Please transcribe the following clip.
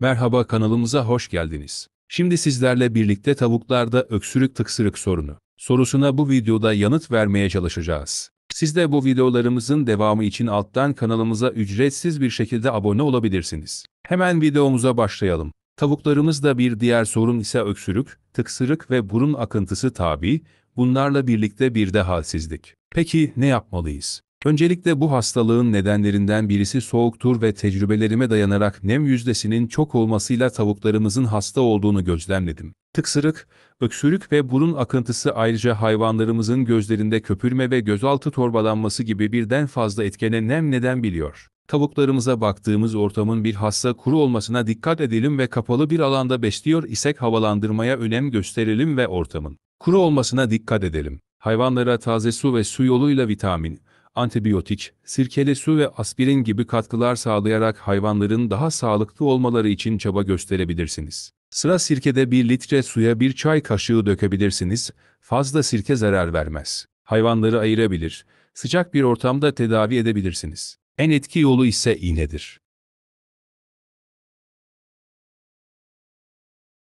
Merhaba kanalımıza hoş geldiniz. Şimdi sizlerle birlikte tavuklarda öksürük tıksırık sorunu sorusuna bu videoda yanıt vermeye çalışacağız. Siz de bu videolarımızın devamı için alttan kanalımıza ücretsiz bir şekilde abone olabilirsiniz. Hemen videomuza başlayalım. Tavuklarımızda bir diğer sorun ise öksürük, tıksırık ve burun akıntısı tabi, bunlarla birlikte bir de halsizlik. Peki ne yapmalıyız? Öncelikle bu hastalığın nedenlerinden birisi soğuktur ve tecrübelerime dayanarak nem yüzdesinin çok olmasıyla tavuklarımızın hasta olduğunu gözlemledim. Tıksırık, öksürük ve burun akıntısı ayrıca hayvanlarımızın gözlerinde köpürme ve gözaltı torbalanması gibi birden fazla etkene nem neden biliyor. Tavuklarımıza baktığımız ortamın bir hasta kuru olmasına dikkat edelim ve kapalı bir alanda besliyor isek havalandırmaya önem gösterelim ve ortamın kuru olmasına dikkat edelim. Hayvanlara taze su ve su yoluyla vitamin, antibiyotik, sirkeli su ve aspirin gibi katkılar sağlayarak hayvanların daha sağlıklı olmaları için çaba gösterebilirsiniz. Sıra sirkede 1 litre suya 1 çay kaşığı dökebilirsiniz, fazla sirke zarar vermez. Hayvanları ayırabilir, sıcak bir ortamda tedavi edebilirsiniz. En etki yolu ise iğnedir.